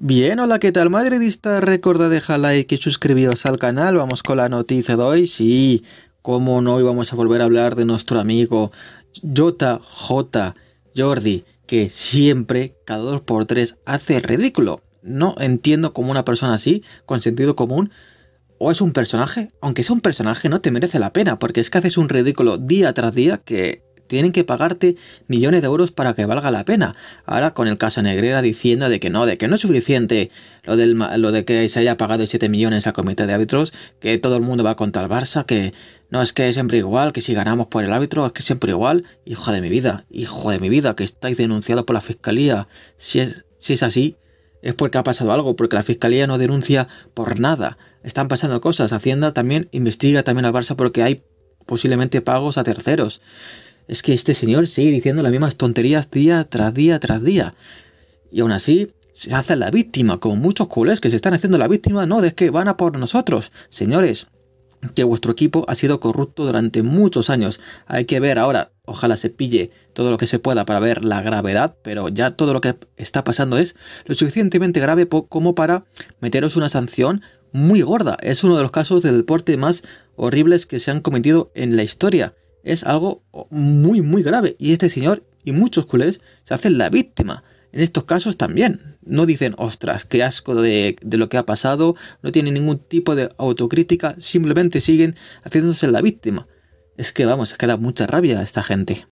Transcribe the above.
Bien, hola, ¿qué tal madridista? Recuerda dejar like y suscribiros al canal, vamos con la noticia de hoy, sí, cómo no, íbamos vamos a volver a hablar de nuestro amigo JJ Jordi, que siempre, cada dos por tres, hace ridículo. No entiendo cómo una persona así, con sentido común, o es un personaje, aunque sea un personaje, no te merece la pena, porque es que haces un ridículo día tras día que tienen que pagarte millones de euros para que valga la pena. Ahora con el caso Negrera diciendo de que no, de que no es suficiente lo, lo de que se haya pagado 7 millones al comité de árbitros, que todo el mundo va contra el Barça, que no es que es siempre igual, que si ganamos por el árbitro es que es siempre igual. Hijo de mi vida, hijo de mi vida, que estáis denunciados por la fiscalía. Si es, si es así, es porque ha pasado algo, porque la fiscalía no denuncia por nada. Están pasando cosas. Hacienda también investiga también al Barça porque hay posiblemente pagos a terceros es que este señor sigue diciendo las mismas tonterías día tras día tras día. Y aún así, se hace la víctima, con muchos culés que se están haciendo la víctima, no, de que van a por nosotros. Señores, que vuestro equipo ha sido corrupto durante muchos años. Hay que ver ahora, ojalá se pille todo lo que se pueda para ver la gravedad, pero ya todo lo que está pasando es lo suficientemente grave como para meteros una sanción muy gorda. Es uno de los casos de deporte más horribles que se han cometido en la historia es algo oh, muy, muy grave. Y este señor y muchos culés se hacen la víctima. En estos casos también. No dicen, ostras, qué asco de, de lo que ha pasado. No tienen ningún tipo de autocrítica. Simplemente siguen haciéndose la víctima. Es que vamos, es que mucha rabia a esta gente.